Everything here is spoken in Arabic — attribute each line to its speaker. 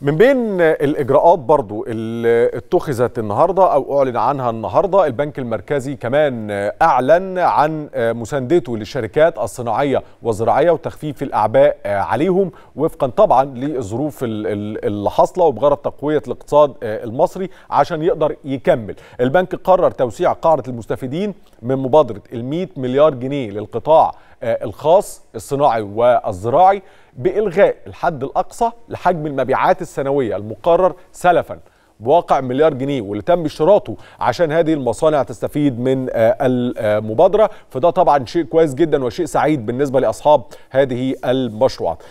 Speaker 1: من بين الاجراءات برضو اللي اتخذت النهارده او اعلن عنها النهارده البنك المركزي كمان اعلن عن مساندته للشركات الصناعيه والزراعيه وتخفيف الاعباء عليهم وفقا طبعا للظروف اللي حاصله وبغرض تقويه الاقتصاد المصري عشان يقدر يكمل البنك قرر توسيع قاعده المستفيدين من مبادره ال 100 مليار جنيه للقطاع آه، الخاص الصناعي والزراعي بإلغاء الحد الأقصى لحجم المبيعات السنوية المقرر سلفاً بواقع مليار جنيه واللي تم اشتراطه عشان هذه المصانع تستفيد من آه، المبادره فده طبعا شيء كويس جدا وشيء سعيد بالنسبه لاصحاب هذه المشروعات